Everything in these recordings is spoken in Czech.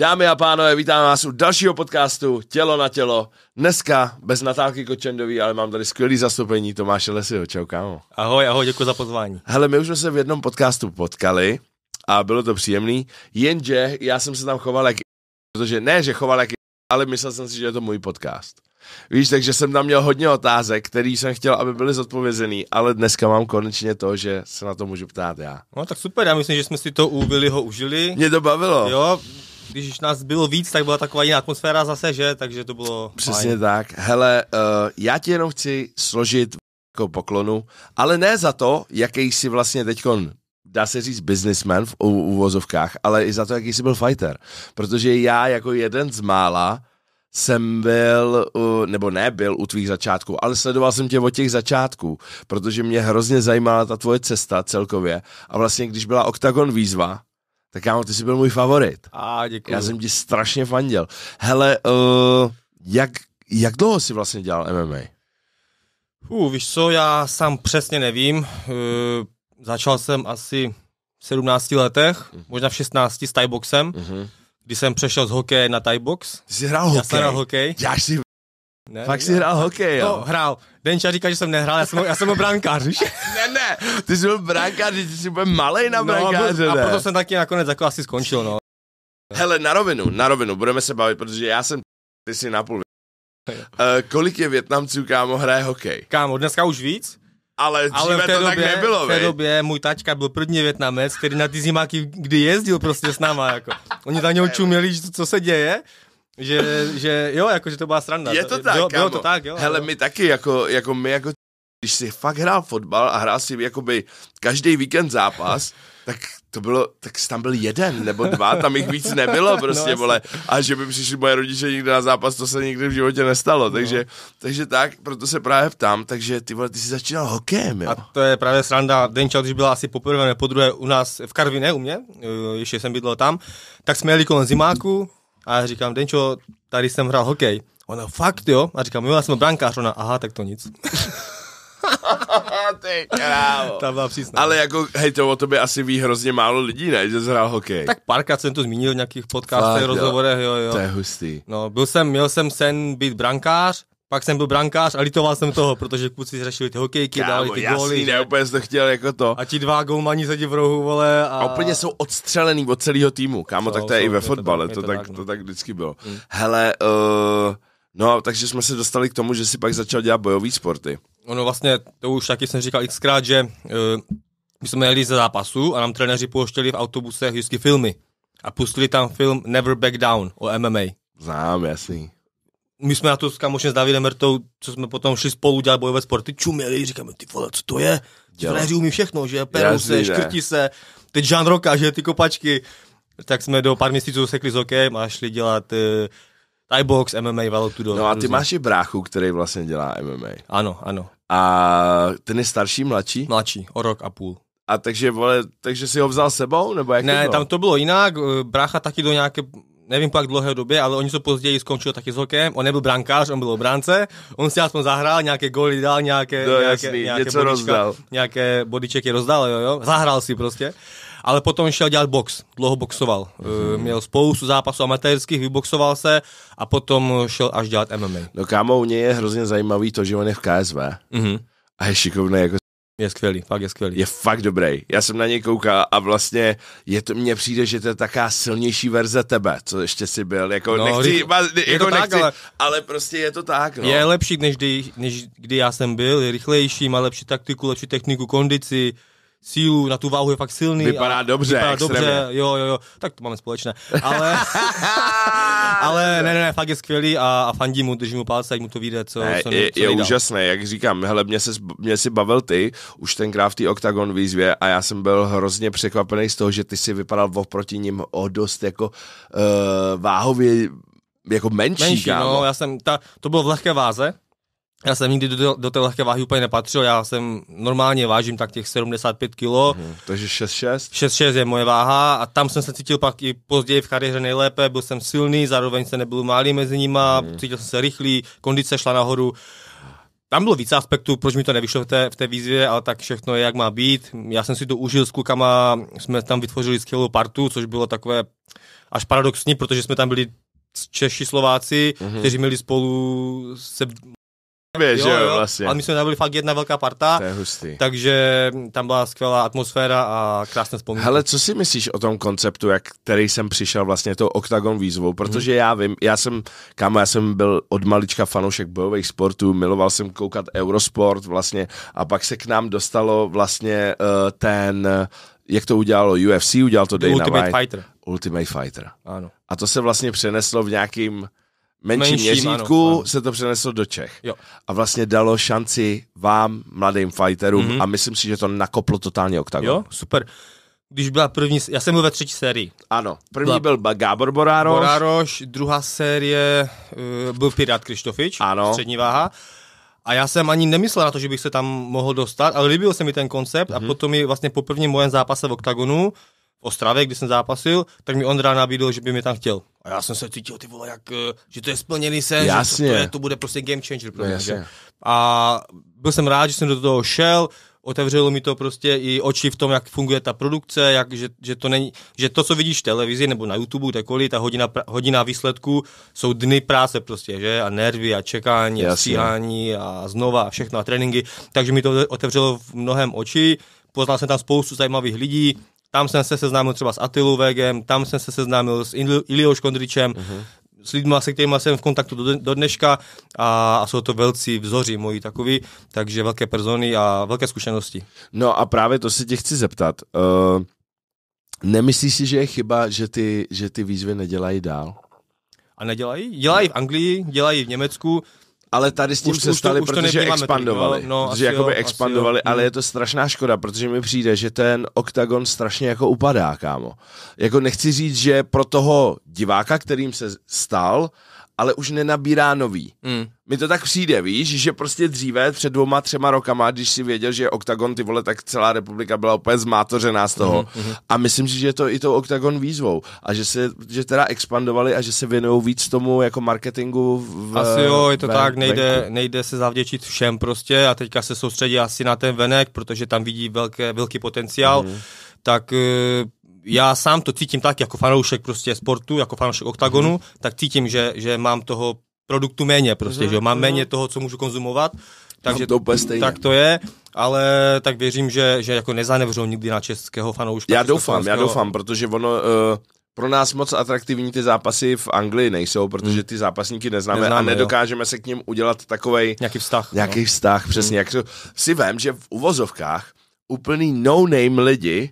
Dámy a pánové, vítám vás u dalšího podcastu Tělo na tělo. Dneska bez Natálky Kočendový, ale mám tady skvělý zastoupení Tomáše Lesyho. Čau, kámo. Ahoj, ahoj, děkuji za pozvání. Hele, my už jsme se v jednom podcastu potkali a bylo to příjemný, jenže já jsem se tam choval jak protože ne, že choval jak ale myslel jsem si, že je to můj podcast. Víš, takže jsem tam měl hodně otázek, který jsem chtěl, aby byly zodpovězený, ale dneska mám konečně to, že se na to můžu ptát já. No tak super, já myslím, že jsme si to u ho užili. Mě to bavilo. Jo, když nás bylo víc, tak byla taková jiná atmosféra zase, že? Takže to bylo Přesně fajn. tak. Hele, uh, já ti jenom chci složit jako poklonu, ale ne za to, jaký jsi vlastně teďkon dá se říct businessman v úvozovkách, ale i za to, jaký jsi byl fighter. Protože já jako jeden z mála jsem byl, nebo nebyl u tvých začátků, ale sledoval jsem tě od těch začátků, protože mě hrozně zajímala ta tvoje cesta celkově. A vlastně, když byla OKTAGON výzva, tak kámo, ty jsi byl můj favorit. A děkuji. Já jsem ti strašně fanděl. Hele, uh, jak, jak dlouho jsi vlastně dělal MMA? U, víš co, já sám přesně nevím. Uh, začal jsem asi v 17 letech, mm. možná v 16 s thai boxem, mm-hmm. kdy jsem přešel z hokeje na thai box. Ty jsi hrál já hokej? Já jsem hrál hokej. Já jsi ne, Fakt jsi hrál hokej, jo? No, hrál. Denča říká, že jsem nehrál, já jsem, já jsem byl brankář, víš? ne, ne, ty jsi byl brankář, ty jsi byl malej na no, brankáře, no, a, a proto jsem taky nakonec jako asi skončil, no. Hele, na rovinu, na rovinu, budeme se bavit, protože já jsem, ty jsi napůl Uh, eh, kolik je Větnamců, kámo, hraje hokej? Kámo, dneska už víc, ale ale v té to době, tak nebylo, V té době můj tačka byl první Větnamec, který na ty zimáky kdy jezdil prostě s náma, jako. Oni tam něho čuměli, co se děje, že, že jo, jako, že to byla sranda. Je to tak, bylo, bylo to tak, jo. Hele, jo. my taky, jako, jako my jako když si fakt hrál fotbal a hrál si jakoby každý víkend zápas, tak to bylo, tak tam byl jeden nebo dva, tam jich víc nebylo no, prostě, no, vole. A že by přišli moje rodiče někde na zápas, to se nikdy v životě nestalo, no. takže, no. takže tak, proto se právě ptám, takže ty vole, ty jsi začínal hokejem, jo? A to je právě sranda, Denča, když byla asi poprvé nebo podruhé u nás v Karvině u mě, eh, ještě jsem bydlel tam, tak jsme jeli kolem zimáku, a já říkám, Denčo, tady jsem hrál hokej. Ona, fakt jo? A říkám, jo, já jsem brankář. Ona, aha, tak to nic. Ty krávo. Ta byla přísná. Ale jako, hej, to o tobě asi ví hrozně málo lidí, ne, že hrál hokej. Tak párkrát jsem to zmínil v nějakých podcastech, rozhovorech, jo, jo. To je hustý. No, byl jsem, měl jsem sen být brankář, pak jsem byl brankář a litoval jsem toho, protože kluci řešili ty hokejky, Kámo, dali ty jasný, góly. ne, že? úplně to chtěl jako to. A ti dva golmani sedí v rohu, vole. A... a úplně jsou odstřelený od celého týmu. Kámo, no, tak to je i ve fotbale, to, to, tak, no. to tak vždycky bylo. Hmm. Hele, uh, no, takže jsme se dostali k tomu, že si pak začal dělat bojové sporty. Ono vlastně, to už taky jsem říkal xkrát, že uh, my jsme jeli ze zápasu a nám trenéři pouštěli v autobuse vždycky filmy. A pustili tam film Never Back Down o MMA. Znám, jasný my jsme na to s kamošem s Davidem Mertou, co jsme potom šli spolu dělat bojové sporty, čuměli, říkáme, ty vole, co to je? Frajeři umí všechno, že? Peru se, škrtí se, teď Jean Roka, že ty kopačky. Tak jsme do pár měsíců sekli s hokejem a šli dělat uh, Thai box, MMA, valotudo. No a ty máš i bráchu, který vlastně dělá MMA. Ano, ano. A ten je starší, mladší? Mladší, o rok a půl. A takže, vole, takže si ho vzal sebou, nebo jak Ne, to bylo? tam to bylo jinak, eh, brácha taky do nějaké nevím po jak dlouhé době, ale oni jsou později skončil taky s hokejem, on nebyl brankář, on byl obránce, on si aspoň zahrál, nějaké góly dal, nějaké, no, nějaké, jasný, nějaké, bodička, nějaké bodičeky rozdal, jo, jo, zahrál si prostě ale potom šel dělat box, dlouho boxoval. Mm. Měl spoustu zápasů amatérských, vyboxoval se a potom šel až dělat MMA. No kámo, u něj je hrozně zajímavý to, že on je v KSV mm-hmm. a je šikovný jako je skvělý, fakt je skvělý. Je fakt dobrý. Já jsem na něj koukal a vlastně je to, mně přijde, že to je taká silnější verze tebe, co ještě si byl. Jako no, nechci, je, ma, je jako to nechci, tak, ale, ale, prostě je to tak. No. Je lepší, než kdy, než kdy já jsem byl, je rychlejší, má lepší taktiku, lepší techniku, kondici, sílu, na tu váhu je fakt silný. Vypadá a dobře, vypadá extrémně. dobře, jo, jo, jo, tak to máme společné. Ale, ale ne, ne, ne, fakt je skvělý a, a fandí mu, držím mu palce, ať mu to vyjde, co, ne, co, je, co je úžasné, jak říkám, hele, mě, se, mě si bavil ty, už ten v té Octagon výzvě a já jsem byl hrozně překvapený z toho, že ty si vypadal oproti ním o dost jako uh, váhově jako menší, menší no, já jsem, ta, to bylo v lehké váze, já jsem nikdy do, do té lehké váhy úplně nepatřil, já jsem normálně vážím tak těch 75 kg. Mhm, takže 6,6? 6,6 je moje váha a tam jsem se cítil pak i později v kariéře nejlépe, byl jsem silný, zároveň jsem nebyl malý mezi nima, mhm. cítil jsem se rychlý, kondice šla nahoru. Tam bylo více aspektů, proč mi to nevyšlo v té, v té výzvě, ale tak všechno je, jak má být. Já jsem si to užil s klukama, jsme tam vytvořili skvělou partu, což bylo takové až paradoxní, protože jsme tam byli Češi, Slováci, mm-hmm. kteří měli spolu se Bě, jo, že jo, vlastně. Ale my jsme byli fakt jedna velká parta, to je hustý. takže tam byla skvělá atmosféra a krásné vzpomínky. Hele, co si myslíš o tom konceptu, jak, který jsem přišel vlastně tou Octagon výzvou, protože hmm. já vím, já jsem, kámo, já jsem byl od malička fanoušek bojových sportů, miloval jsem koukat Eurosport vlastně a pak se k nám dostalo vlastně uh, ten, jak to udělalo UFC, udělal to Dana Ultimate White. Fighter. Ultimate Fighter. Ano. A to se vlastně přeneslo v nějakým menším, menším měřítku ano, ano. se to přeneslo do Čech. Jo. A vlastně dalo šanci vám, mladým fighterům, mm-hmm. a myslím si, že to nakoplo totálně oktagon. Jo, super. Když byla první, já jsem byl ve třetí sérii. Ano, první byla, byl Gábor Borároš. Borároš, druhá série uh, byl Pirát Krištofič, ano. střední váha. A já jsem ani nemyslel na to, že bych se tam mohl dostat, ale líbil se mi ten koncept mm-hmm. a mhm. potom mi vlastně po prvním mojem zápase v OKTAGONu v Ostravě, kde jsem zápasil, tak mi Ondra nabídl, že by mě tam chtěl. A já jsem se cítil, ty vole, jak, eh, že to je splněný sen, jasně. že to, to, je, to bude prostě game changer pro no mě. No, a byl jsem rád, že jsem do toho šel, otevřelo mi to prostě i oči v tom, jak funguje ta produkce, jak, že, že, to není, že to, co vidíš v televizi nebo na YouTube, kolik, ta hodina, hodina výsledků jsou dny práce prostě, že? A nervy a čekání, Jasně. a stříhání a znova a všechno a tréninky. Takže mi to otevřelo v mnohem oči, poznal jsem tam spoustu zajímavých lidí, tam jsem se seznámil třeba s Atilou Vegem, tam jsem se seznámil s Iliou Škondričem, uh-huh. Mhm. s lidmi, se kterými jsem v kontaktu do, do dneška a, a jsou to velcí vzoři moji takový, takže velké persony a velké zkušenosti. No a právě to se tě chci zeptat. Uh, nemyslíš si, že je chyba, že ty, že ty výzvy nedělají dál? A nedělají? Dělají v Anglii, dělají v Německu, ale tady s tím už, se stali, protože expandovali. No, no, protože jakoby jo, expandovali, jo. Hmm. ale je to strašná škoda, protože mi přijde, že ten oktagon strašně jako upadá, kámo. Jako nechci říct, že pro toho diváka, kterým se stal, ale už nenabírá nový. Mm. Mi to tak přijde, víš, že prostě dříve, před dvoma, třema rokama, když si věděl, že je OKTAGON, ty vole, tak celá republika byla úplně zmátořená z toho. Mm-hmm. A myslím si, že je to i to OKTAGON výzvou. A že se, že teda expandovali a že se věnují víc tomu jako marketingu. V, asi jo, je to ven, tak, nejde, nejde se zavděčit všem prostě a teďka se soustředí asi na ten venek, protože tam vidí velké, velký potenciál. Mm-hmm tak eh, já sám to cítím tak, jako fanoušek prostě sportu, jako fanoušek oktagonu, mm-hmm. tak cítím, že, že mám toho produktu méně prostě, mm-hmm. že mám mhm. méně toho, co můžu konzumovat, takže to tak to je, ale tak věřím, že, že jako nezanevřou nikdy na českého fanouška. Já doufám, já doufám, protože ono... Uh pro nás moc atraktivní ty zápasy v Anglii nejsou, protože mhm. ty zápasníky neznáme, neznáme a nedokážeme jo. se k ním udělat takovej... Nějaký vztah. Nějaký no. vztah, přesně. Mm. Jak to, si vím, že v uvozovkách úplný no-name lidi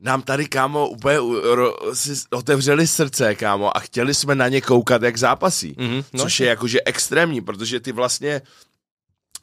nám tady, kámo, úplně uh, ro, si otevřeli srdce, kámo, a chtěli jsme na ně koukat, jak zápasí. Mm-hmm, no. Což je jakože extrémní, protože ty vlastně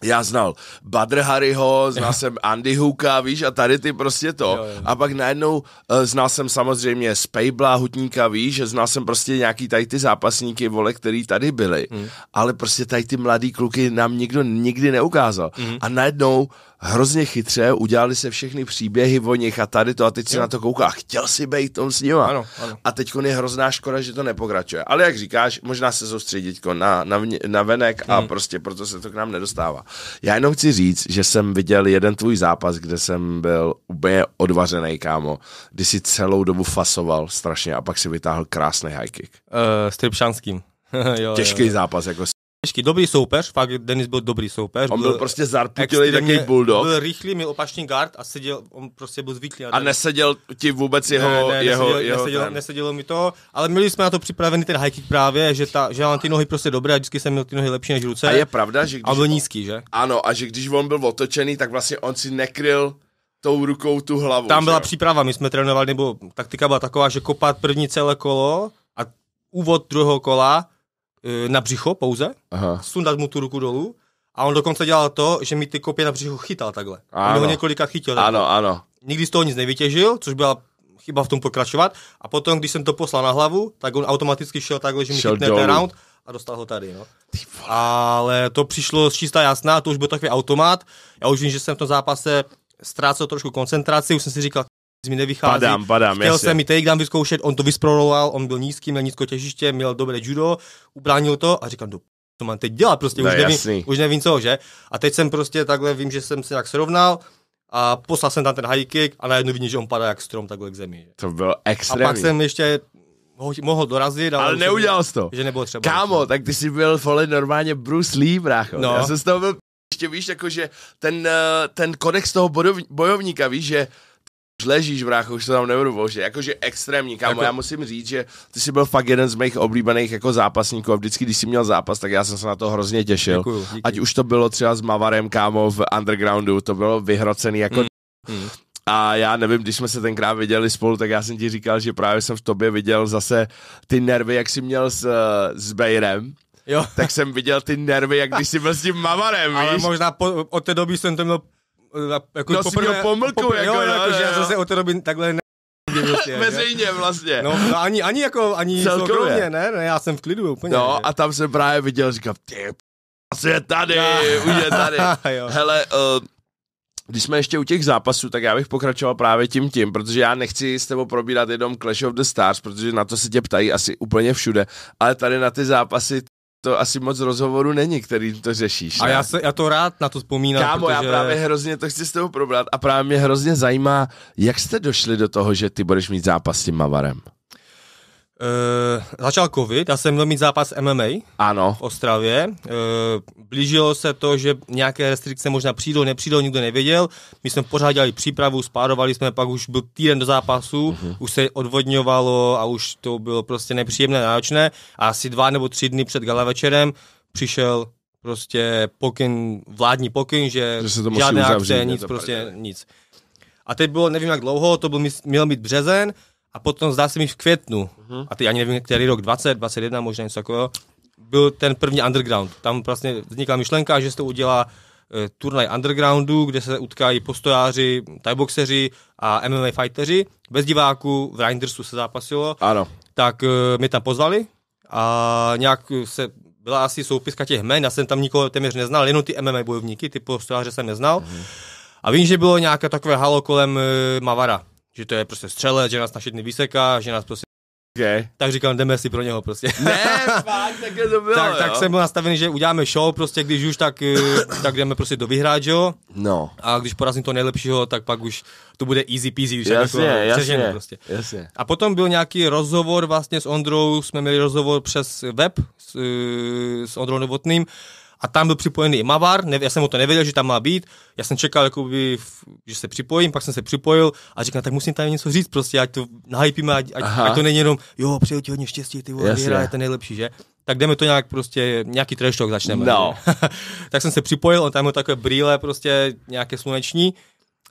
já znal Badr Harryho, znal jo. jsem Andy Hooka, víš, a tady ty prostě to. Jo, jo. A pak najednou uh, znal jsem samozřejmě Spejbla, Hutníka, víš, znal jsem prostě nějaký tady ty zápasníky, vole, který tady byli. Hmm. Ale prostě tady ty mladý kluky nám nikdo nikdy neukázal. Hmm. A najednou hrozně chytře, udělali se všechny příběhy o nich a tady to a teď si na to kouká. Chtěl si být tom s ním. Ano, ano. A teď je hrozná škoda, že to nepokračuje. Ale jak říkáš, možná se soustředit na, na, na venek hmm. a prostě proto se to k nám nedostává. Já jenom chci říct, že jsem viděl jeden tvůj zápas, kde jsem byl úplně odvařený, kámo, kdy si celou dobu fasoval strašně a pak si vytáhl krásný high kick. Uh, s Tripšanským. Těžký jo, jo. zápas, jako těžký, dobrý soupeř, fakt Denis byl dobrý soupeř. On byl, byl prostě zarputilý takový bulldog. Byl rychlý, měl opačný guard a seděl, on prostě byl zvyklý. A neseděl ti vůbec jeho... Ne, ne, jeho, neseděl, jeho nesedělo mi to, ale měli jsme na to připravený ten high kick právě, že, ta, že mám ty nohy prostě dobré a vždycky jsem měl ty nohy lepší než ruce. A je pravda, že když... A byl nízký, že? Ano, a že když on byl otočený, tak vlastně on si nekryl tou rukou tu hlavu. Tam byla že? příprava, my jsme trénovali, nebo taktika byla taková, že kopat první celé kolo a úvod druhého kola E, na břicho pouze, Aha. sundat mu tu ruku dolů a on dokonce dělal to, že mi ty kopě na břicho chytal takhle. Ano. On ho několikrát chytil. Takhle. Ano, ano. Nikdy z toho nic nevytěžil, což byla chyba v tom pokračovat. A potom, když jsem to poslal na hlavu, tak on automaticky šel takhle, že mi šel chytne dolů. ten round a dostal ho tady. No. Ale to přišlo z čistá jasná, to už byl takový automat. Já už vím, že jsem v tom zápase ztrácel trošku koncentraci, už jsem si říkal, mi nevychází. Padám, padám, Chtěl jsem mi takedown vyzkoušet, on to vysproloval, on byl nízký, měl nízko těžiště, měl dobré judo, ubránil to a říkám, do no, co mám teď dělat, prostě no, už, nevím, už nevím co, že? A teď jsem prostě takhle, vím, že jsem se nějak srovnal, a poslal jsem tam ten high kick a najednou vidím, že on padá jak strom takhle k zemi. Že? To bylo extrémní. A pak jsem ještě ho, mohl dorazit, ale, ale neudělal jsi to. Že nebylo třeba. Kámo, tak ty jsi byl vole normálně Bruce Lee, brácho. No. Já jsem z toho byl ještě víš, jakože ten, eh, ten kodex toho bojovníka, víš, že už ležíš, brácho, už se tam nebudu bože. Jakože extrémní, kámo, jako... já musím říct, že ty jsi byl fakt jeden z mých oblíbených jako zápasníků a vždycky, když jsi měl zápas, tak já jsem se na to hrozně těšil. Děkuju, díky. Ať už to bylo třeba s Mavarem, kámo, v undergroundu, to bylo vyhrocený jako... Mm. Mm. A já nevím, když jsme se tenkrát viděli spolu, tak já jsem ti říkal, že právě jsem v tobě viděl zase ty nervy, jak jsi měl s, s Bejrem. Jo. Tak jsem viděl ty nervy, jak když jsi byl s tím Mavarem, Ale víš? možná po, od té doby jsem to měl na, jako no, poprvé, pomlku, poprvé, jako, jo, no, jako, že já jsem se od té doby takhle ne... Veřejně vlastně. No, no, ani, ani jako, ani soukromě, ne, ne, já jsem v klidu úplně. No a tam jsem právě viděl, říkal: ty asi je tady, už je tady. Hele, uh, když jsme ještě u těch zápasů, tak já bych pokračoval právě tím tím, protože já nechci s tebou probírat jenom Clash of the Stars, protože na to se tě ptají asi úplně všude, ale tady na ty zápasy to asi moc rozhovoru není, který to řešíš. Ne? A já, se, já to rád na to vzpomínám. Kámo, protože... já právě hrozně to chci s tebou probrat a právě mě hrozně zajímá, jak jste došli do toho, že ty budeš mít zápas s tím Mavarem. Uh, začal covid, já jsem měl mít zápas MMA ano. v Ostravě. Uh, blížilo se to, že nějaké restrikce možná přijdou, nepřijdou, nikdo nevěděl. My jsme pořád dělali přípravu, spárovali jsme, pak už byl týden do zápasu, uh-huh. už se odvodňovalo a už to bylo prostě nepříjemné, náročné. A asi dva nebo tři dny před gala večerem přišel prostě pokyn, vládní pokyn, že, že se to žádné akce, nic, prostě nic. A teď bylo, nevím jak dlouho, to byl, měl být březen, a potom zdá se mi v květnu, uh-huh. a teď ani nevím, který rok, 20, 21, možná něco takového, byl ten první underground. Tam vlastně vznikla myšlenka, že se to udělá e, turnaj undergroundu, kde se utkají postojáři, tajboxeři a MMA fighteri Bez diváků v Reindersu se zápasilo. Ano. Tak e, eh, mi tam pozvali a nějak se byla asi soupiska těch jmen, já jsem tam nikoho téměř neznal, jenom ty MMA bojovníky, ty postojáře jsem neznal. Mm-hmm. A vím, že bylo nějaké takové halo kolem e, Mavara že to je prostě střelec, že nás naše vyseká, že nás prostě Okay. Tak říkám, jdeme si pro něho prostě. Ne, fakt, takhle to bylo, tak, jo. tak jsem byl nastavený, že uděláme show, prostě když už, tak, eh, tak jdeme prostě do vyhrát, jo. No. A když porazím to nejlepšího, tak pak už to bude easy peasy, jasně, jako jasně, prostě. jasně. A potom byl nějaký rozhovor vlastně s Ondrou, jsme měli rozhovor přes web s, eh, s Ondrou Novotným a tam byl připojený i Mavar, ne, já jsem o to nevěděl, že tam má být, já jsem čekal, jakoby, že se připojím, pak jsem se připojil a říkal, tak musím tam něco říct prostě, ať to nahypíme, ať, ať, ať, to není jenom, jo, přeju ti hodně štěstí, ty vole, je to nejlepší, že? tak jdeme to nějak prostě, nějaký trash talk začneme. No. tak jsem se připojil, on tam měl takové brýle prostě nějaké sluneční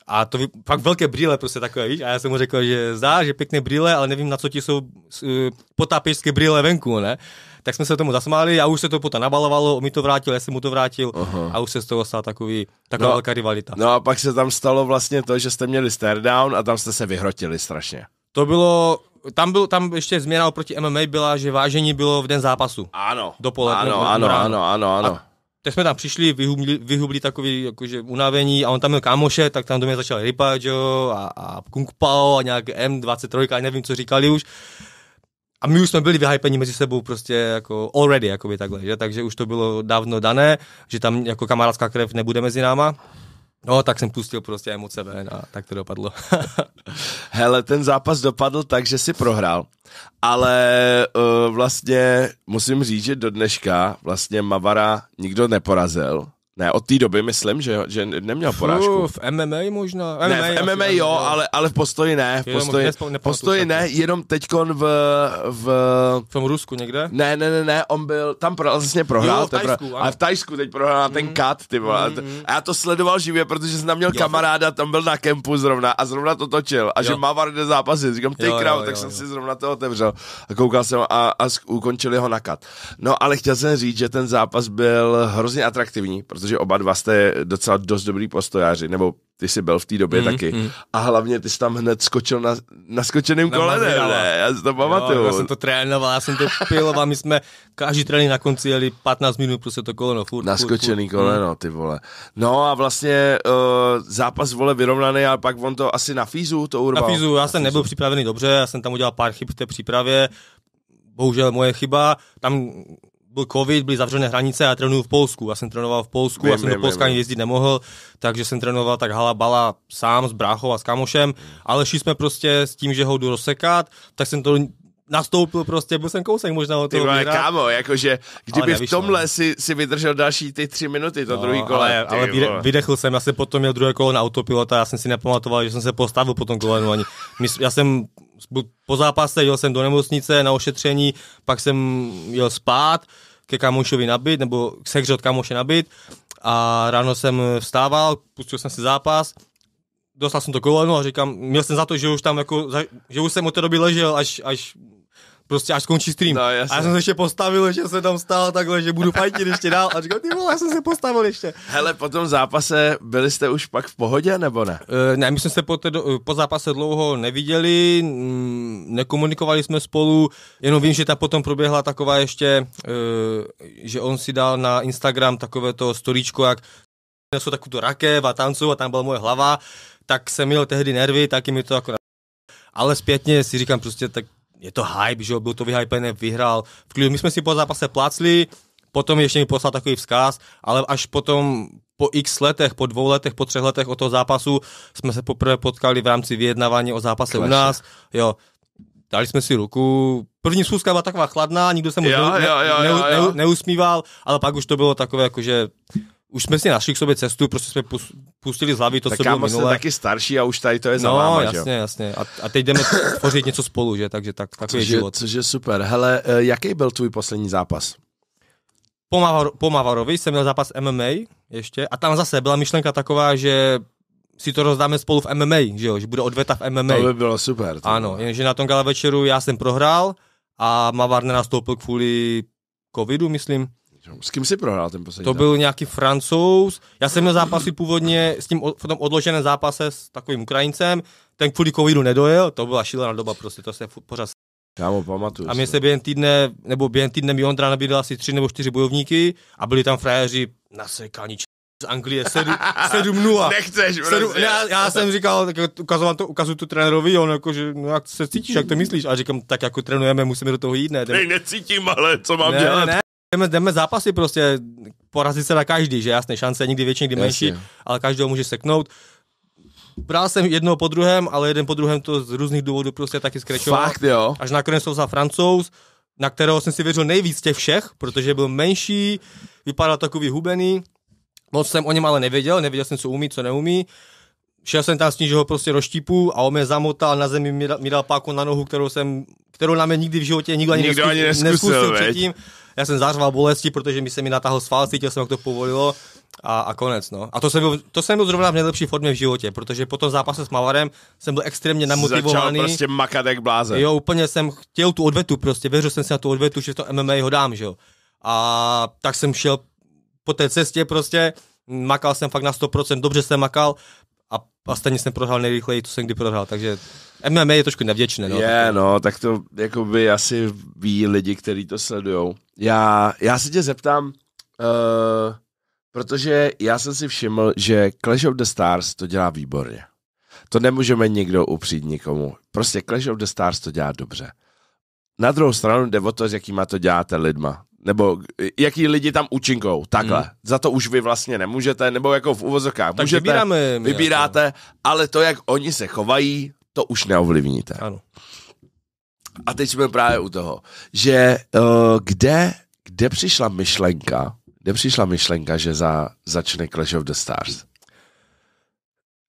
a to fakt velké brýle prostě takové, víš, a já jsem mu řekl, že zdá, že pěkné brýle, ale nevím, na co ti jsou uh, eh, potápěčské brýle venku, ne? tak jsme se tomu zasmáli, já už se to potom nabalovalo, on mi to vrátil, já jsem mu to vrátil Aha. a už se z toho stala takový, taková no, velká rivalita. No a pak se tam stalo vlastně to, že jste měli stare down a tam jste se vyhrotili strašně. To bylo, tam, byl, tam ještě změna oproti MMA byla, že vážení bylo v den zápasu. Ano. Dopoledne. Ano, ano, ano, ano, ano. A tak jsme tam přišli, vyhubli, vyhubli takový jakože unavení a on tam měl kámoše, tak tam do mě začal rypat, jo, a, a Kung Pao a nějak M23, a nevím, co říkali už a my už jsme byli vyhypeni mezi sebou prostě jako already, jakoby takhle, že? takže už to bylo dávno dané, že tam jako kamarádská krev nebude mezi náma. No, tak jsem pustil prostě emoce ven a tak to dopadlo. Hele, ten zápas dopadl tak, že si prohrál, ale uh, vlastně musím říct, že do dneška vlastně Mavara nikdo neporazil ne, od té doby myslím, že, že neměl porážku. Uf, v MMA možná. MMA, ne, v MMA jo, MMA. ale, ale v postoji ne. V postoji, nespo, postoji ne, jenom teďkon v, v... V tom Rusku někde? Ne, ne, ne, ne, on byl, tam pro, vlastně prohrál. Jo, v Tajsku, pro, ale v Tajsku teď prohrál mm. ten kat, mhm. ty vole. Mm. A já to sledoval živě, protože jsem tam měl jo, kamaráda, tam byl na kempu zrovna a zrovna to točil. A jo. že Mavar jde zápasy, říkám, ty krav, tak jo, jsem jo. si zrovna to otevřel. A koukal jsem a, a ukončili ho na kat. No ale chtěl jsem říct, že ten zápas byl hrozně atraktivní, protože protože oba dva jste docela dost dobrý postojáři, nebo ty jsi byl v té době mm, taky. Mm. A hlavně ty jsi tam hned skočil na, na skočeném na ne? já si to pamatuju. Jo, já jsem to trénoval, já jsem to piloval, my jsme každý trénink na konci jeli 15 minut, prostě to koleno, furt, na skočený furt, koleno, mm. ty vole. No a vlastně uh, zápas, vole, vyrovnaný, ale pak on to asi na fízu to urval. Na fízu, já jsem nebyl připravený dobře, já jsem tam udělal pár chyb v té přípravě, bohužel moje chyba, tam byl covid, byly zavřené hranice a trénuju v Polsku. Já jsem trénoval v Polsku, vím, já jsem vím, do Polska vím, ani jezdit nemohl, takže jsem trénoval tak hala bala sám s bráchou a s kamošem, hmm. ale šli jsme prostě s tím, že ho jdu rozsekat, tak jsem to nastoupil prostě, byl jsem kousek možná od toho Ty kámo, jakože, kdyby v tomhle no. si, si vydržel další ty tři minuty to no, druhý kole. Ale, ale vyde, vydechl jsem, já jsem potom měl druhé kolo na autopilota, já jsem si nepamatoval, že jsem se postavil po tom kolenu no, ani. Já jsem po zápase jel jsem do nemocnice na ošetření, pak jsem jel spát ke kamošovi nabit, nebo k sehře od kamoše nabit a ráno jsem vstával, pustil jsem si zápas, dostal jsem to koleno a říkám, měl jsem za to, že už tam jako, že už jsem od té doby ležel, až, až prostě až skončí stream. No, a já jsem se ještě postavil, že se tam stál takhle, že budu fajtit ještě dál. A říkal, ty vole, já jsem se postavil ještě. Hele, po tom zápase byli jste už pak v pohodě, nebo ne? E, ne, my jsme se po, tedy, eh, po zápase dlouho neviděli, m, mm, nekomunikovali jsme spolu, jenom vím, že ta potom proběhla taková ještě, e, že on si dal na Instagram takové to storíčko, jak jsou takovou rakev a tancu a tam byla moje hlava, tak jsem měl tehdy nervy, taky mi to jako ale zpětně si říkám prostě, tak je to hype, že byl to vyhypený, vyhrál. V klidu, my jsme si po zápase plácli, potom ještě mi poslal takový vzkaz, ale až potom po x letech, po dvou letech, po třech letech od toho zápasu jsme se poprvé potkali v rámci vyjednávání o zápase Kleše. u nás. Jo, dali jsme si ruku. První schůzka byla taková chladná, nikdo se mu ne, ne, ne, neusmíval, ale pak už to bylo takové, jakože už jsme si našli k sobě cestu, prostě jsme pustili z hlavy to, tak co bylo minule. Tak taky starší a už tady to je za no, váma, jasně, že? jasně. A, a teď jdeme tvořit něco spolu, že? Takže tak, takový což je život. Což je super. Hele, eh, jaký byl tvůj poslední zápas? Po, Mavar, po Mavarovi jsem měl zápas MMA ještě a tam zase byla myšlenka taková, že si to rozdáme spolu v MMA, že jo? Že bude odveta v MMA. To by bylo super. To ano, jenže na tom gala večeru já jsem prohrál a Mavar nenastoupil kvůli covidu, myslím. S kým si prohrál ten poslední? To byl nějaký francouz. Já jsem měl zápasy původně s tím v tom odloženém zápase s takovým Ukrajincem. Ten kvůli covidu nedojel, to byla šílená doba, prostě to se pořád já mu pamatuju. A mě se během týdne, nebo během týdne mi Ondra nabídl asi tři nebo čtyři bojovníky a byli tam frajeři sekání z Anglie 7-0. Nechceš, 7, prostě. já, já, jsem říkal, tak jako ukazoval to, ukazuju tu trenerovi, on jako, že no, jak se cítíš, jak to myslíš? A říkám, tak jako trénujeme, musíme do toho jít, ne? Ne, necítím, ale co mám ne, dělat? Ne, Jdeme, jdeme zápasy prostě, porazit se na každý, že jasné, šance je nikdy větší, nikdy menší, Jasně. ale každého může seknout. Bral jsem jedno po druhém, ale jeden po druhém to z různých důvodů prostě taky skrečoval. Fakt jo. Až nakonec jsem za francouz, na kterého jsem si věřil nejvíc těch všech, protože byl menší, vypadal takový hubený, moc jsem o něm ale nevěděl, nevěděl jsem, co umí, co neumí šel jsem tam s ním, že ho prostě roštípu a on mě zamotal na zemi, mi dal, mi dal páku na nohu, kterou jsem, kterou na mě nikdy v životě nikdo ani, nikdo neskusil, ani neskusil, neskusil předtím. Já jsem zářval bolesti, protože mi se mi natáhl sval, cítil jsem, jak to povolilo a, a konec. No. A to jsem, byl, to jsem byl zrovna v nejlepší formě v životě, protože po tom zápase s Mavarem jsem byl extrémně namotivovaný. Začal prostě makat jak blázen. Jo, úplně jsem chtěl tu odvetu prostě, věřil jsem si na tu odvetu, že to MMA ho dám, že jo. A tak jsem šel po té cestě prostě, makal jsem fakt na 100%, dobře jsem makal a stejně jsem prohrál nejrychleji, co jsem kdy prohrál, takže MMA je trošku nevděčné. No. Je, no, tak to jako by asi ví lidi, kteří to sledujou. Já, já se tě zeptám, uh, protože já jsem si všiml, že Clash of the Stars to dělá výborně. To nemůžeme nikdo upřít nikomu. Prostě Clash of the Stars to dělá dobře. Na druhou stranu jde o to, jakýma to děláte lidma nebo jaký lidi tam účinkou, takhle. Hmm. Za to už vy vlastně nemůžete, nebo jako v uvozokách můžete, vybíráme, jako. vybíráte, jako. ale to, jak oni se chovají, to už neovlivníte. Ano. A teď jsme právě u toho, že uh, kde, kde přišla myšlenka, kde přišla myšlenka, že za, začne Clash of the Stars?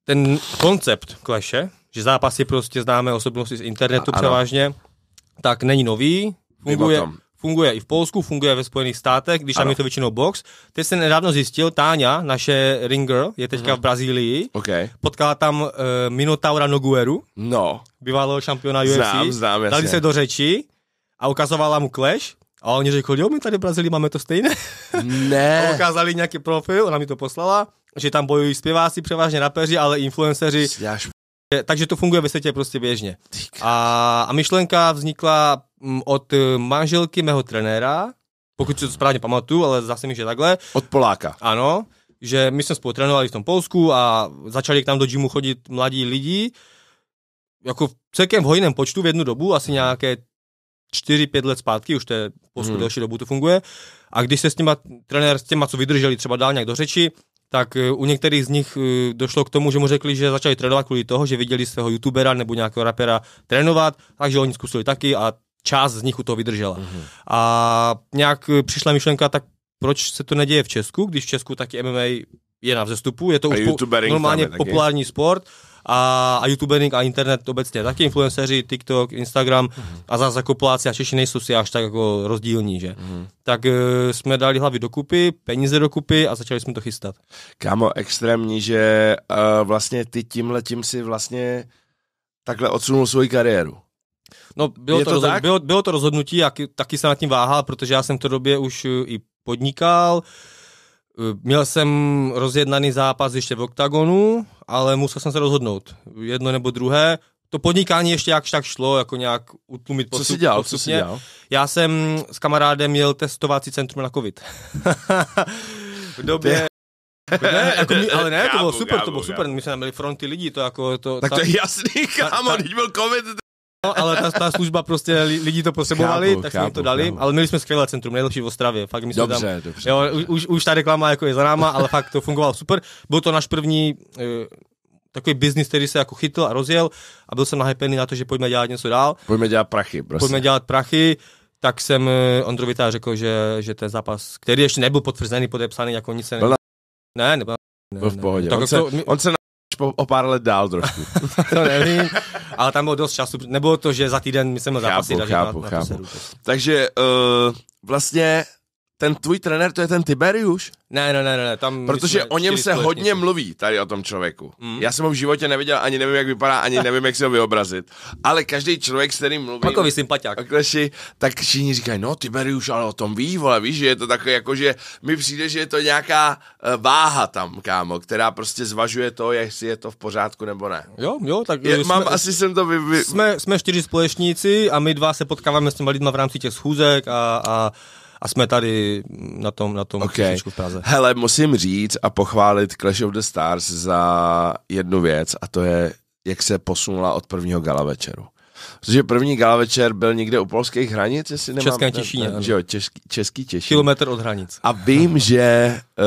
Ten koncept Clash, že zápasy prostě známe osobnosti z internetu ano. převážně, tak není nový, funguje, Funguje i v Polsku, funguje ve Spojených státech, když tam je to většinou box. Teď jsem nedávno zjistil, Táňa, naše ring girl, je teďka uh-huh. v Brazílii. Okay. Potkala tam uh, Minotaura Nogueru, no. bývalého šampiona UFC. Znám, znám, Dali se do řeči a ukazovala mu Clash. A on řekli, jo, my tady v Brazílii máme to stejné. Ne. a ukázali nějaký profil, ona mi to poslala, že tam bojují zpěváci, převážně rapeři, ale influenceři. Jsi, takže to funguje ve světě prostě běžně. A, a myšlenka vznikla od e, manželky mého trenéra, pokud si to správně pamatuju, ale zase mi, že takhle. Od Poláka. Ano, že my jsme spolu trénovali v tom Polsku a začali k nám do gymu chodit mladí lidi, jako v celkem v hojném počtu v jednu dobu, asi nějaké 4-5 let zpátky, už to je Polsku hmm. delší dobu to funguje. A když se s těma, trenér s těma, co vydrželi třeba dál nějak do řeči, tak e, u některých z nich e, došlo k tomu, že mu řekli, že začali trénovat kvůli toho, že viděli svého youtubera nebo nějakého rapera trénovat, takže oni zkusili taky a část z nich u toho vydržela. Mm-hmm. A nějak přišla myšlenka, tak proč se to neděje v Česku, když v Česku taky MMA je na vzestupu, je to a už po, normálně populární sport a, a youtubering a internet obecně taky, influenceři, TikTok, Instagram mm-hmm. a zase jako Poláci a Češi nejsou si až tak jako rozdílní, že? Mm-hmm. Tak e, jsme dali hlavy dokupy, peníze dokupy a začali jsme to chystat. Kámo, extrémní, že uh, vlastně ty tím letím si vlastně takhle odsunul svoji kariéru. No, bylo, to, to, rozhod- bylo, bylo to rozhodnutí, jak, taky jsem nad tím váhal, protože já jsem v té době už e, i podnikal, e, Měl jsem rozjednaný zápas ještě v oktagonu, ale musel jsem se rozhodnout. Jedno nebo druhé. To podnikání ještě jakž tak šlo, jako nějak utlumit postup, Co jsi dělal? Co jsi dělal? Já jsem s kamarádem měl testovací centrum na covid. v době... Ne, jako my, ale ne, to bylo super, to bylo super, my jsme tam byli fronty lidí, to jako... To, tak to je jasný, kámo, když byl covid, No, ale ta, ta služba prostě, lidi to potřebovali, chápu, tak jsme chápu, to dali, chápu. ale měli jsme skvělé centrum, nejlepší v Ostravě, fakt my jsme dobře, tam, dobře. Jo, už, už ta reklama jako je za náma, ale fakt to fungovalo super, byl to náš první uh, takový biznis, který se jako chytl a rozjel a byl jsem nahypený na to, že pojďme dělat něco dál. Pojďme dělat prachy, prostě. Pojďme dělat prachy, tak jsem eh, Ondrovi řekl, že, že ten zápas, který ještě nebyl potvrzený, podepsaný, jako nic se ne... Ne, nebyl, ne, byl v pohodě. Tak on, jako, se, on se po, o pár let dál trošku. to nevím, ale tam bylo dost času. Nebylo to, že za týden my jsme zápasy. Chápu, chápu, chápu. Prostě. Takže uh, vlastně ten tvůj trenér, to je ten Tiberius? Ne, ne, ne, ne, tam... Protože o něm se hodně mluví, tady o tom člověku. Mm. Já jsem ho v životě neviděl, ani nevím, jak vypadá, ani nevím, jak si ho vyobrazit. Ale každý člověk, s kterým mluví... Takový sympatiák. Kleši, tak všichni říkají, no Tiberius, ale o tom ví, vole, víš, že je to takové, jako že mi přijde, že je to nějaká uh, váha tam, kámo, která prostě zvažuje to, jestli je to v pořádku nebo ne. Jo, jo, tak... Je, eh, jsme, mám, asi jsem to vy, vy... Jsme, jsme čtyři společníci a my dva se potkáváme s těma lidma v rámci těch schůzek a, a a jsme tady na tom, na tom okay. v Praze. Hele, musím říct a pochválit Clash of the Stars za jednu věc a to je, jak se posunula od prvního gala večeru. Protože první gala večer byl někde u polských hranic, jestli nemám... České Těšíně. Ne, že jo, český, český Těšín. Kilometr od hranic. A vím, že uh,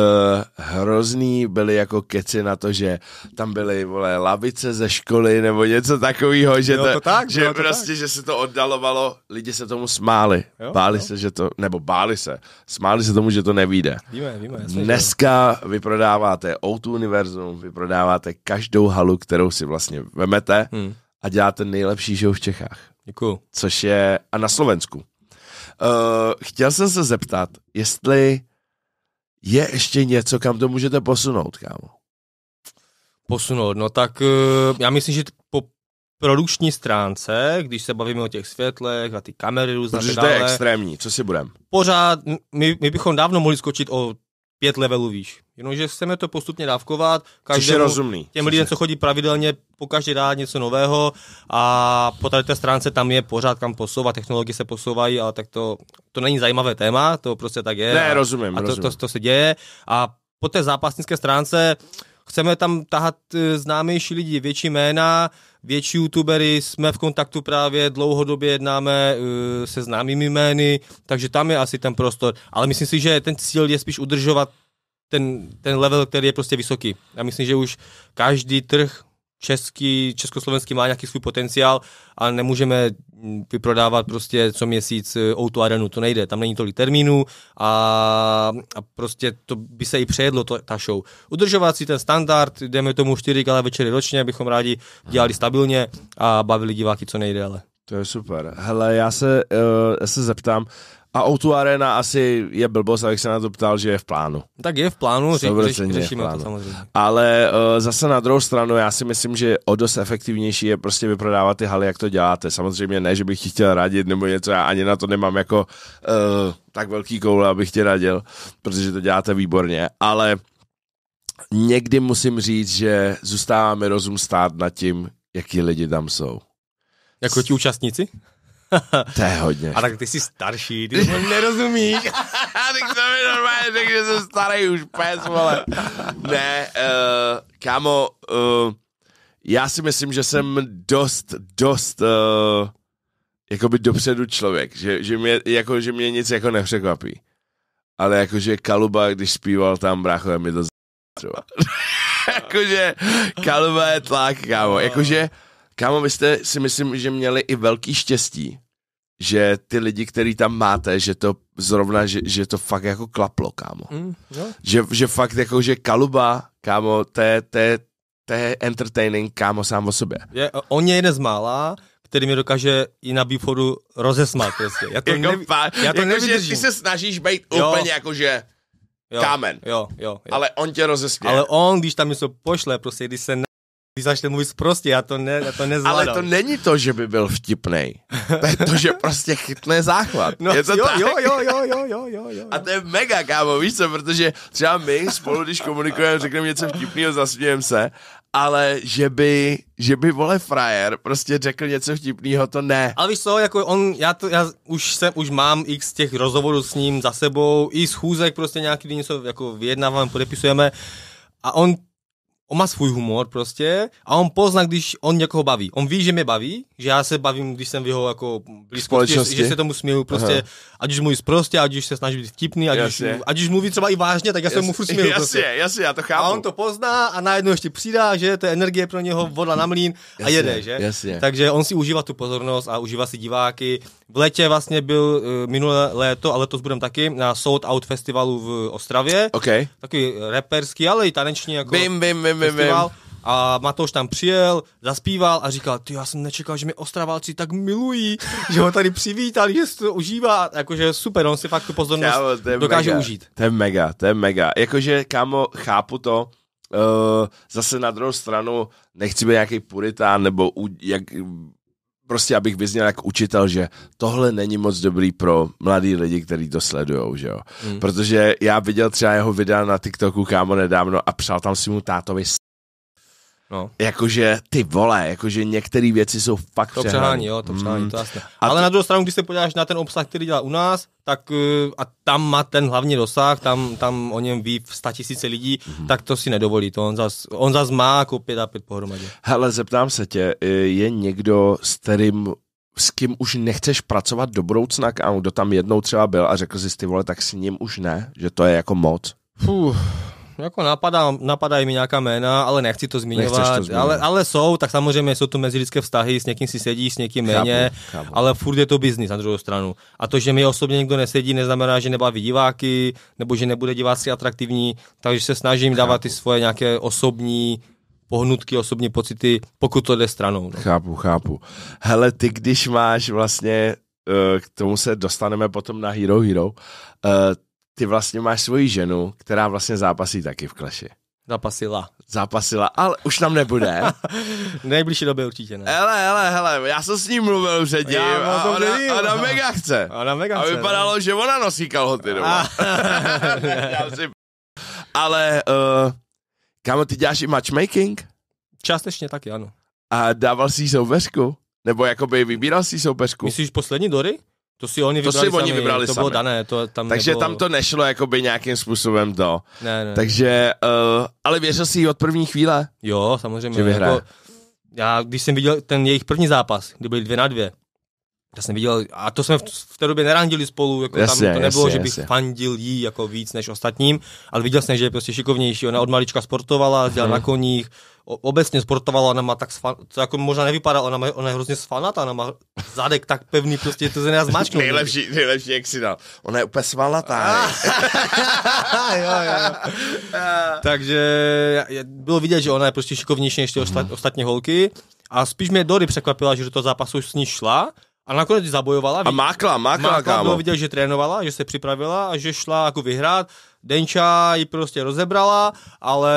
hrozný byly jako keci na to, že tam byly, vole, lavice ze školy nebo něco takového, že, to, to tak, že to prostě, tak. že se to oddalovalo, lidi se tomu smáli. Jo, báli jo. se, že to, nebo báli se, smáli se tomu, že to nevíde. Víme, víme. Jasný, Dneska jo. vyprodáváte O2 Univerzum, vyprodáváte každou halu, kterou si vlastně vemete. Hmm a děláte nejlepší show v Čechách. Děkuju. Což je, a na Slovensku. Uh, chtěl jsem se zeptat, jestli je ještě něco, kam to můžete posunout, kámo? Posunout, no tak uh, já myslím, že po produkční stránce, když se bavíme o těch světlech a ty kamery různé. Protože to je extrémní, co si budem? Pořád, my, my bychom dávno mohli skočit o pět levelů výš. Jenomže chceme to postupně dávkovat. Každému, Což je rozumný. Těm lidem, co chodí pravidelně, pokaždé dá něco nového a po tady té stránce tam je pořád kam posouvat, technologie se posouvají, ale tak to, to není zajímavé téma, to prostě tak je. Ne, a, rozumím, a to, rozumím. To, to, to se děje. A po té zápasnické stránce uh, chceme tam tahat e, známější lidi, větší jména, větší youtubery, jsme v kontaktu právě, dlouhodobě jednáme e, se známými jmény, takže tam je asi ten prostor. Ale myslím si, že ten cíl je spíš udržovat ten, ten level, který je prostě vysoký. Já myslím, že už každý trh český, československý má nějaký svůj potenciál a nemůžeme mm, vyprodávat prostě co měsíc e, o arenu, to nejde, tam není tolik termínů a, a prostě to by se i přejedlo to, ta show. Udržovat si ten standard, jdeme tomu 4 gala večery ročně, bychom rádi dělali stabilně a bavili diváky co nejdéle. To je super. Hele, já se, uh, já se zeptám, a o tu Arena asi je blbost, abych se na to ptal, že je v plánu. Tak je v plánu, ři, řeš, řešíme plánu. to samozřejmě. Ale uh, zase na druhou stranu, já si myslím, že o dost efektivnější je prostě vyprodávat ty haly, jak to děláte. Samozřejmě ne, že bych ti chtěl radit nebo něco, já ani na to nemám jako uh, tak velký koule, abych tě radil, protože to děláte výborně, ale někdy musím říct, že zůstáváme rozum stát nad tím, jaký lidi tam jsou. Jako ti účastníci? to je hodně. A tak ty jsi starší, ty to nerozumíš. tak to mi normálně řekl, že jsem starý už pes, vole. Ne, uh, kámo, uh, já si myslím, že jsem dost, dost... Uh, jakoby dopředu člověk, že, že, mě, jako, že mě nic jako nepřekvapí. Ale jakože Kaluba, když zpíval tam, brácho, mi to z... jakože Kaluba je tlak, kámo. Jakože Kámo, vy jste si myslím, že měli i velký štěstí, že ty lidi, který tam máte, že to zrovna, že, že to fakt jako klaplo, kámo. Mm, no. že, že fakt jako, že Kaluba, kámo, to je, to je, to je entertaining, kámo, sám o sobě. Je, on je jeden z mála, který mi dokáže i na bíforu rozesmát prostě. Já to, jako nev, pán, já to jako Že ty se snažíš být jo. úplně jako, že jo, kámen. Jo, jo, jo. Ale on tě rozesměje. Ale on, když tam něco pošle, prostě když se ty začne mluvit prostě, já to, ne, já to nezvládám. Ale to není to, že by byl vtipný, To je to, že prostě chytne záchvat. No, je to jo, tak? jo, jo, jo, jo, jo, jo, jo. A to je mega, kámo, víš co, protože třeba my spolu, když komunikujeme, řekneme něco vtipného, zasmějeme se, ale že by, že by vole frajer prostě řekl něco vtipného, to ne. Ale víš co, jako on, já, to, já už jsem, už mám x těch rozhovorů s ním za sebou, i schůzek prostě nějaký, něco jako vyjednáváme, podepisujeme a on on má svůj humor prostě a on pozná, když on někoho baví. On ví, že mě baví, že já se bavím, když jsem v jeho jako blízkosti, že, že se tomu směju prostě, Aha. ať už mluví prostě, ať už se snaží být vtipný, ať, už, ať už mluví třeba i vážně, tak já se mu furt směju. Prostě. Jasně, prostě. jasně, já to chápu. A on to pozná a najednou ještě přidá, že to je energie pro něho, voda na mlín a jasně, jede, že? Jasně. Takže on si užívá tu pozornost a užívá si diváky v létě vlastně byl uh, minulé léto a letos budem taky na Sold Out festivalu v Ostravě. Okay. Takový reperský, ale i taneční jako bim, bim, bim, bim, festival. Bim. A Matouš tam přijel, zaspíval a říkal, ty já jsem nečekal, že mi Ostraváci tak milují, že ho tady přivítali, že si to užívá, jakože super, on si fakt tu pozornost Kámo, to dokáže mega. užít. To je mega, to je mega, jakože kámo, chápu to, uh, zase na druhou stranu nechci být nějaký puritán, nebo u, jak, prostě, abych vyzněl jako učitel, že tohle není moc dobrý pro mladý lidi, kteří to sledujou, že jo. Hmm. Protože já viděl třeba jeho videa na TikToku, kámo, nedávno a přál tam si mu tátovi No. Jakože ty vole, jakože některé věci jsou fakt To přehání, jo, to hmm. přehání, mm. to jasné. A Ale to... na druhou stranu, když se podíváš na ten obsah, který dělá u nás, tak eh, a tam má ten hlavní dosah, tam, tam o něm ví sta tisíce lidí, mm. tak to si nedovolí, to on zas, on zas má jako pět a pět pohromadě. Hele, zeptám se tě, eh, je někdo, s kterým s kým už nechceš pracovat do budoucna, kámo, kdo tam jednou třeba byl a řekl si ty vole, tak s ním už ne, že to je jako moc? Fuh, jako napadá, napadají mi nějaká jména, ale nechci to zmiňovat, to ale, ale jsou, tak samozřejmě jsou tu mezilidské vztahy, s někým si sedí, s někým méně, chápu, chápu. ale furt je to biznis na druhou stranu. A to, že mi osobně někdo nesedí, neznamená, že nebaví diváky, nebo že nebude diváci atraktivní, takže se snažím chápu. dávat ty svoje nějaké osobní pohnutky, osobní pocity, pokud to jde stranou. No. Chápu, chápu. Hele, ty když máš vlastně, eh, k tomu se dostaneme potom na Hero Hero, eh, ty vlastně máš svoji ženu, která vlastně zápasí taky v kleši. Zápasila. Zápasila, ale už tam nebude. v nejbližší době určitě ne. Hele, hele, hele, já jsem s ním mluvil předtím a, a, ona, a na mega chce. A na mega chce. A vypadalo, ne? že ona nosí kalhoty doma. si... ale, uh, kámo, ty děláš i matchmaking? Částečně taky, ano. A dával jsi soupeřku? Nebo jakoby vybíral jsi soupeřku? Myslíš poslední dory? To si oni vybrali, to si sami, oni sami, vybrali to bylo sami. dané. To tam Takže nebylo... tam to nešlo jakoby nějakým způsobem to. Ne, ne. Takže, uh, ale věřil jsi od první chvíle? Jo, samozřejmě. Že Jako, já, když jsem viděl ten jejich první zápas, kdy byli dvě na dvě, já jsem viděl, a to jsme v, v té době nerandili spolu, jako jasně, tam to nebylo, jasně, že bych jasně. fandil jí jako víc než ostatním, ale viděl jsem, že je prostě šikovnější, ona od malička sportovala, dělala hmm. na koních, o, obecně sportovala, ona má tak, sfan, to jako možná nevypadá, ona, má, ona je hrozně svalnatá, ona má zadek tak pevný, prostě to se nedá nejlepší, nejlepší, jak si dal. Ona je úplně svalnatá. Ah. jo, jo. Takže bylo vidět, že ona je prostě šikovnější než ty mhm. ostatní holky a spíš mě Dory překvapila, že do toho zápasu s ní šla, a nakonec zabojovala. A mákla, mákla, mákla kámo. viděl, že trénovala, že se připravila a že šla jako vyhrát. Denča ji prostě rozebrala, ale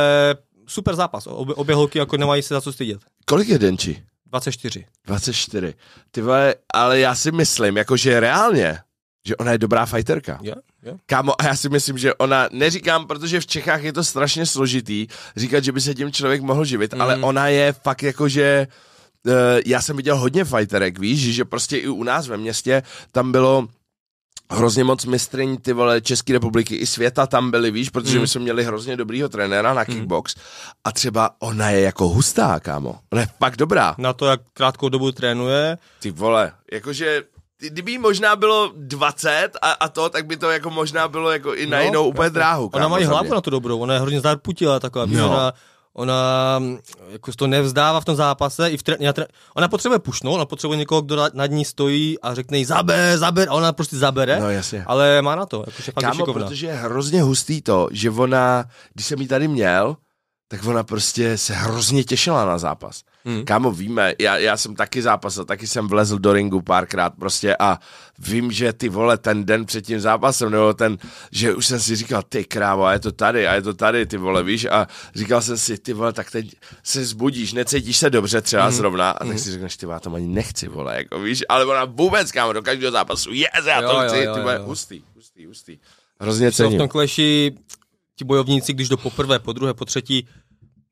super zápas. Obě, obě holky jako nemají se za co stydět. Kolik je Denči? 24. 24. Ty vole, ale já si myslím, jakože reálně, že ona je dobrá fighterka. Yeah, yeah. Kámo, a já si myslím, že ona, neříkám, protože v Čechách je to strašně složitý říkat, že by se tím člověk mohl živit, mm. ale ona je fakt jakože... že Eh, já jsem viděl hodně fighterek, víš, že prostě i u nás ve městě tam bylo hrozně moc mistryň ty vole České republiky i světa tam byly, víš, protože mm. my jsme měli hrozně dobrýho trenéra na mm. kickbox mm. a třeba ona je jako hustá, kámo. Ona je pak dobrá. Na to, jak krátkou dobu trénuje. Ty vole, jakože kdyby možná bylo 20 a, a to, tak by to jako možná bylo jako i na no, jinou úplně dráhu. Kámo, ona má i hlavu na to dobrou, ona je hrozně zárputila taková, no ona mm, jako to nevzdává v tom zápase, i v tre- tre- ona potřebuje pušnout, ona potřebuje někoho, kdo nad ní stojí a řekne jí zaber, zaber, a ona prostě zabere, no, jasně. ale má na to. Jako, fakt Kámo, protože je hrozně hustý to, že ona, když jsem ji tady měl, tak ona prostě se hrozně těšila na zápas. Hmm. Kámo, víme, já, já jsem taky zápasil, taky jsem vlezl do ringu párkrát prostě a vím, že ty vole ten den před tím zápasem, nebo ten, že už jsem si říkal, ty krávo, a je to tady, a je to tady, ty vole, víš, a říkal jsem si, ty vole, tak teď se zbudíš, necítíš se dobře třeba hmm. zrovna, a tak hmm. si řekneš, ty vole, tam ani nechci, vole, jako víš, ale ona vůbec, kámo, do každého zápasu, yes, já jo, chci, jo, jo, ty vole, hustý, hustý, hustý. Hrozně cením. V tom kleši ti bojovníci, když do poprvé, po druhé, po třetí,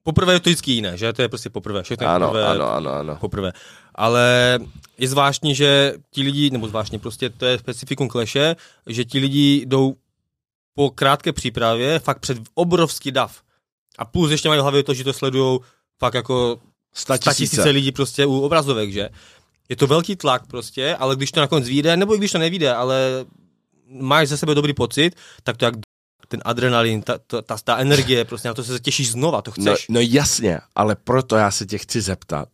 Poprvé je to vždycky jiné, že? To je prostě poprvé. Všechno ano, poprvé, ano, ano, ano. poprvé. Ale je zvláštní, že ti lidi, nebo zvláštní prostě, to je specifikum kleše, že ti lidi jdou po krátké přípravě fakt před obrovský dav. A plus ještě mají v hlavě to, že to sledují fakt jako statisíce lidí prostě u obrazovek, že? Je to velký tlak prostě, ale když to nakonec vyjde, nebo i když to nevíde, ale máš za sebe dobrý pocit, tak to jak ten adrenalin, ta, ta, ta energie, prostě na to se těšíš znova, to chceš. No, no jasně, ale proto já se tě chci zeptat,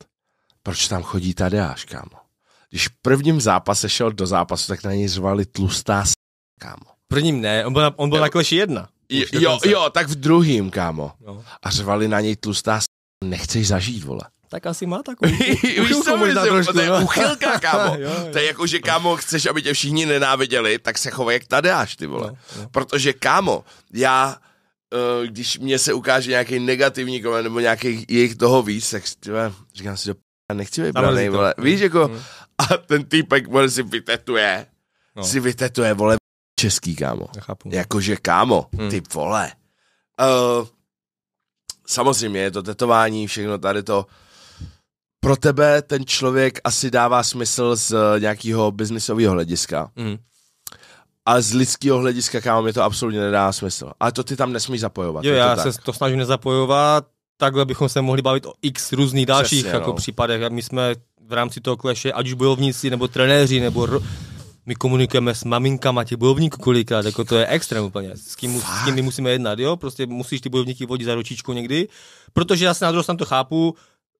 proč tam chodí Tadeáš, kámo? Když v prvním zápase šel do zápasu, tak na něj zvali tlustá s... kámo. Prvním ne, on byl on byl jo. na kleši jedna. Jo, jo, jo, tak v druhým, kámo. No. A řvali na něj tlustá s... nechceš zažít, vole tak asi má takový. Víš, co možná trošku, to je uchylka, kámo. jo, jo. To je jako, že kámo, chceš, aby tě všichni nenáviděli, tak se chovej jak Tadeáš, ty vole. No, no. Protože kámo, já eh, když mě se ukáže nějaký negativní koment nebo nějaký jejich toho víc, tak tyhle, říkám si, že já nechci být branej, vole. Mm, Víš, jako, hmm. a ten týpek, vole, si vytetuje, no. si vytetuje, vole, český, kámo. Jakože, kámo, hmm. ty vole. Uh, samozřejmě je to tetování, všechno tady to, pro tebe ten člověk asi dává smysl z eh, nějakého biznisového hlediska. Mm. A z lidského hlediska, kámo, mě to absolutně nedá smysl. Ale to ty tam nesmíš zapojovat. Jo, já tak. se to snažím nezapojovat, takhle bychom se mohli bavit o x různých dalších Přesně, jako no. případech. My jsme v rámci toho kleše, ať už bojovníci, nebo trenéři, nebo ro- my komunikujeme s maminkama těch bojovníků kolikrát, jako to je extrém úplně, s kým, s kým my musíme jednat, jo, prostě musíš ty bojovníky vodit za ročičku někdy, protože já se na druhou to chápu,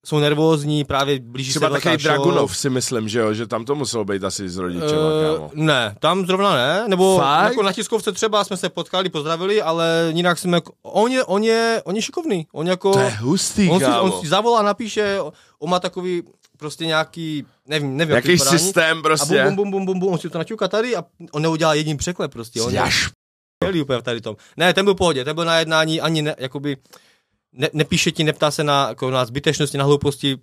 jsou nervózní, právě blíží Třeba se takový Dragunov si myslím, že jo, že tam to muselo být asi s rodičem. Uh, ne, tam zrovna ne, nebo Fakt? jako na tiskovce třeba jsme se potkali, pozdravili, ale jinak jsme, jako, on je, on je, on je šikovný, on jako... To je hustý, on si, on si zavolá, napíše, on má takový prostě nějaký, nevím, nevím. Jaký systém prostě. A bum, bum, bum, bum, bum, on si to naťuká tady a on neudělá jediný překlep prostě. On je, úplně tady tom. Ne, ten byl v pohodě, ten byl na jednání, ani ne, jakoby, ne, nepíše ti, neptá se na, jako na zbytečnosti, na hlouposti,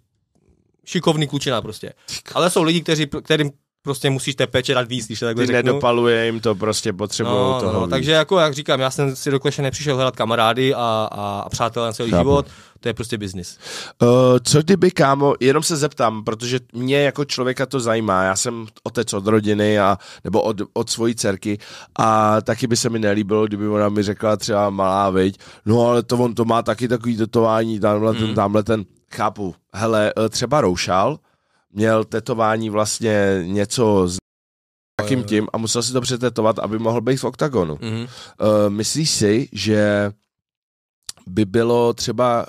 šikovný klučina prostě. Ale jsou lidi, kteří, kterým prostě musíš té péče dát víc, když to takhle Ty řeknu. nedopaluje jim to, prostě potřebují no, toho no, Takže jako jak říkám, já jsem si do Kleše nepřišel hledat kamarády a, a, a přátelé na celý Chápu. život, to je prostě biznis. Uh, eh, co kdyby, kámo, jenom se zeptám, protože mě jako člověka to zajímá, já jsem otec od rodiny a, nebo od, od svojí dcerky a taky by se mi nelíbilo, kdyby ona mi řekla třeba malá, viď, no ale to on to má taky takový dotování, tamhle mm. ten, tamhle ten, chápu, hele, eh, třeba Roušal, měl tetování vlastně něco s takým tím a musel si to přetetovat, aby mohl být v oktagonu. Mm-hmm. Uh, myslíš si, že by bylo třeba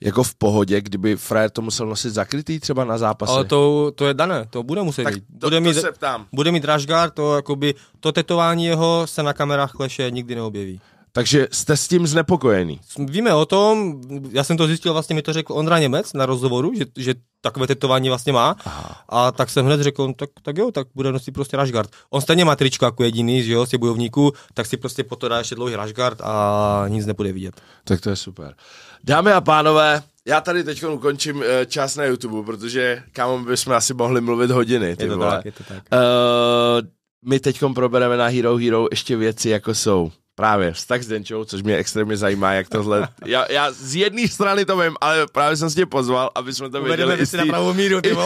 jako v pohodě, kdyby frajer to musel nosit zakrytý třeba na zápasy. Ale to, to je dané, to bude muset tak být. To, bude, to mít, se ptám. bude mít Rashgar, to jakoby, to tetování jeho se na kamerách kleše nikdy neobjeví. Takže jste s tím znepokojený. Víme o tom, já jsem to zjistil, vlastně mi to řekl Ondra Němec na rozhovoru, že, že takové tetování vlastně má. Aha. A tak jsem hned řekl, tak, tak jo, tak bude nosit prostě rašgard. On stejně má tričko jako jediný, že jo, z těch bojovníků, tak si prostě potom dá ještě dlouhý rašgard a nic nebude vidět. Tak to je super. Dámy a pánové, já tady teď ukončím eh, čas na YouTube, protože kámo bychom asi mohli mluvit hodiny. Ty je to vole. tak, je to tak. Uh, my teď probereme na Hero Hero ještě věci, jako jsou Právě, vztah s Denčou, což mě extrémně zajímá, jak tohle... Já, já z jedné strany to vím, ale právě jsem si tě pozval, aby jsme to Uvedeme věděli. Uvedeme na pravou míru, ty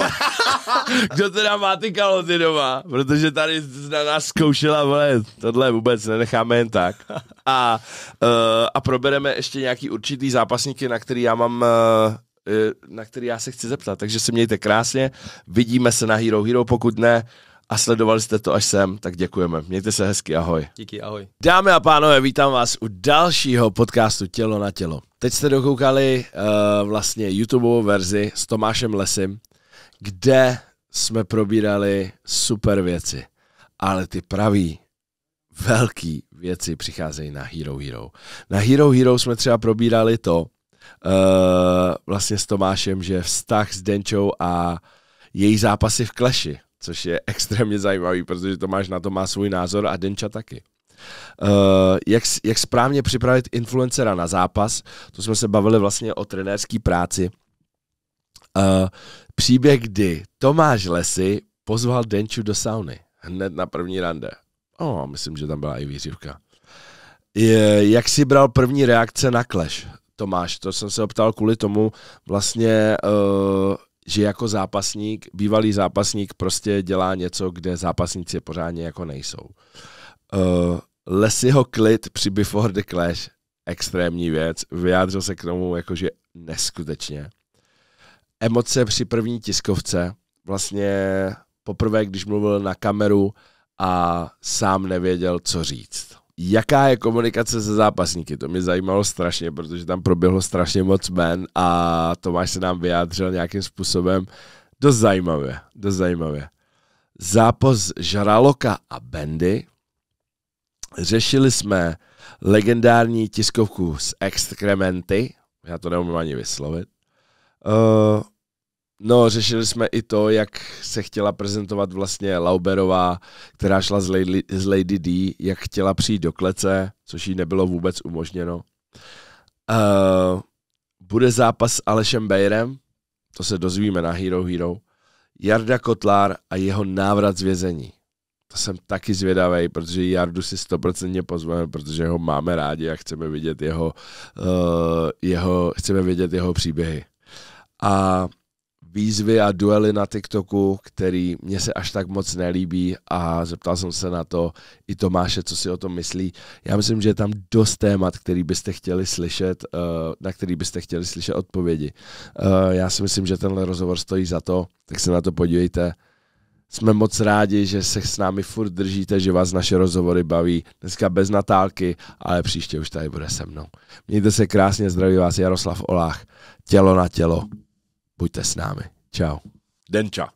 Kdo teda má ty kaloty doma? Protože tady na nás zkoušela, vole, tohle vůbec nenecháme jen tak. A, uh, a probereme ještě nějaký určitý zápasníky, na který já mám uh, na který já se chci zeptat. Takže se mějte krásně, vidíme se na Hero Hero, pokud ne, a sledovali jste to až sem, tak děkujeme. Mějte se hezky, ahoj. Díky, ahoj. Dámy a pánové, vítám vás u dalšího podcastu Tělo na tělo. Teď jste dokoukali uh, vlastně YouTubeovou verzi s Tomášem Lesem, kde jsme probírali super věci, ale ty pravý velký věci přicházejí na Hero Hero. Na Hero Hero jsme třeba probírali to, uh, vlastně s Tomášem, že vztah s Denčou a její zápasy v kleši což je extrémně zajímavý, protože Tomáš na to má svůj názor a Denča taky. Uh, jak, jak správně připravit influencera na zápas, to jsme se bavili vlastně o trenérské práci. Uh, příběh, kdy Tomáš Lesy pozval Denču do sauny hned na první rande. O, oh, myslím, že tam byla i výřivka. Je, jak si bral první reakce na kleš? Tomáš? To jsem se optal kvůli tomu vlastně, uh, že jako zápasník, bývalý zápasník prostě dělá něco, kde zápasníci pořádně jako nejsou. Uh, eh, Lesyho klid při Before the Clash, extrémní věc, vyjádřil se k tomu jakože neskutečně. Emoce při první tiskovce, vlastně poprvé, když mluvil na kameru a sám nevěděl, co říct jaká je komunikace se zápasníky. To mě zajímalo strašně, protože tam proběhlo strašně moc men a Tomáš se nám vyjádřil nějakým způsobem dost zajímavě. Dost zajímavě. Zápas Žraloka a Bendy. Řešili jsme legendární tiskovku z Excrementy. Já to neumím ani vyslovit. Uh, No, řešili jsme i to, jak se chtěla prezentovat vlastně Lauberová, která šla z Lady, z Lady D, jak chtěla přijít do klece, což jí nebylo vůbec umožněno. Uh, bude zápas s Alešem Bejrem, to se dozvíme na Hero Hero, Jarda Kotlár a jeho návrat z vězení. To jsem taky zvědavý, protože Jardu si stoprocentně pozveme, protože ho máme rádi a chceme vidět jeho, uh, jeho, chceme vidět jeho příběhy. A výzvy a duely na TikToku, který mě se až tak moc nelíbí a zeptal jsem se na to i Tomáše, co si o tom myslí. Já myslím, že je tam dost témat, který byste chtěli slyšet, eh, na který byste chtěli slyšet odpovědi. Eh, já si myslím, že tenhle rozhovor stojí za to, tak se na to podívejte. Jsme moc rádi, že se s námi furt držíte, že vás naše rozhovory baví. Dneska bez Natálky, ale příště už tady bude se mnou. Mějte se krásně, zdraví vás Jaroslav Olách. Tělo na tělo. Buďte s námi. Čau. Denča.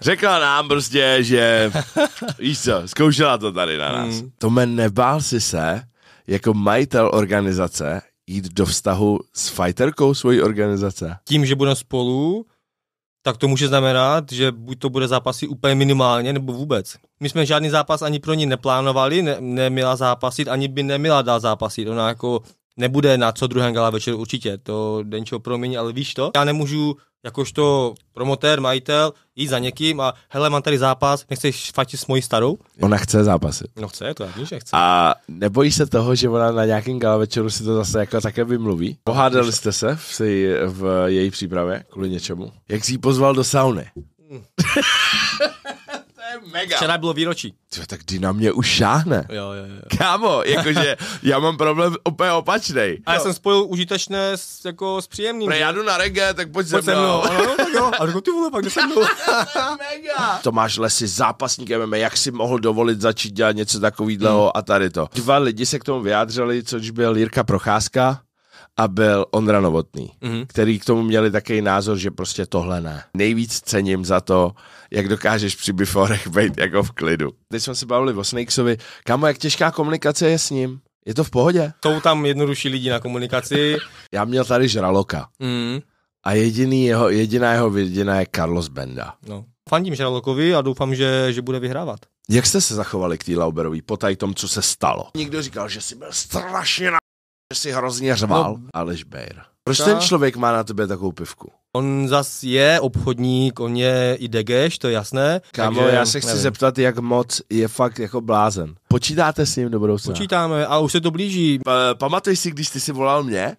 Řekla nám prostě, že víš co, zkoušela to tady na nás. Hmm. To Tome, nebál si se jako majitel organizace jít do vztahu s fighterkou svojí organizace? Tím, že budeme spolu, tak to může znamenat, že buď to bude zápasy úplně minimálně, nebo vůbec. My jsme žádný zápas ani pro ní neplánovali, ne, neměla zápasit, ani by neměla dát zápasit. Ona jako nebude na co druhém gala večer určitě, to Denčo promění, ale víš to, já nemůžu jakožto promotér, majitel, jít za někým a hele, mám tady zápas, nechceš fatit s mojí starou? Ona no, chce zápasy. No chce, to já vím, že chce. A nebojí se toho, že ona na nějakém gala večeru si to zase jako také vymluví? Pohádali jste se v, její, v její přípravě kvůli něčemu? Jak jsi ji pozval do sauny? Hmm. mega. Včera bylo výročí. Tyve, tak kdy na mě už šáhne. Jo, jo, jo. Kámo, jakože já mám problém úplně opačný. A já jo. jsem spojil užitečné s, jako s příjemným. Pre, já jdu na reggae, tak pojď, pojď se mnou. Ano, no, tak jo. A řekl, ty vole, pak jde se mnou. mega. Tomáš Lesy, zápasník MMA, jak si mohl dovolit začít dělat něco takového hmm. a tady to. Dva lidi se k tomu vyjádřili, což byl Jirka Procházka, a byl Ondra Novotný, mm-hmm. který k tomu měli takový názor, že prostě tohle ne. Nejvíc cením za to, jak dokážeš při biforech být jako v klidu. Teď jsme se bavili o Snakesovi, kamo, jak těžká komunikace je s ním? Je to v pohodě? Jsou tam jednodušší lidi na komunikaci. Já měl tady žraloka. Mm. A jediný jeho, jediná jeho vidina je Carlos Benda. No. Fandím žralokovi a doufám, že, že bude vyhrávat. Jak jste se zachovali k té Lauberovi po tom, co se stalo? Nikdo říkal, že jsi byl strašně Jsi hrozně no. řval, no, Aleš Bejr. Proč ta... ten člověk má na tebe takovou pivku? On zas je obchodník, on je i degeš, to je jasné. Kámo, takže, já se chci nevím. zeptat, jak moc je fakt jako blázen. Počítáte s ním do budoucna? Počítáme, ale už se to blíží. P- pamatuješ si, když jsi si volal mě?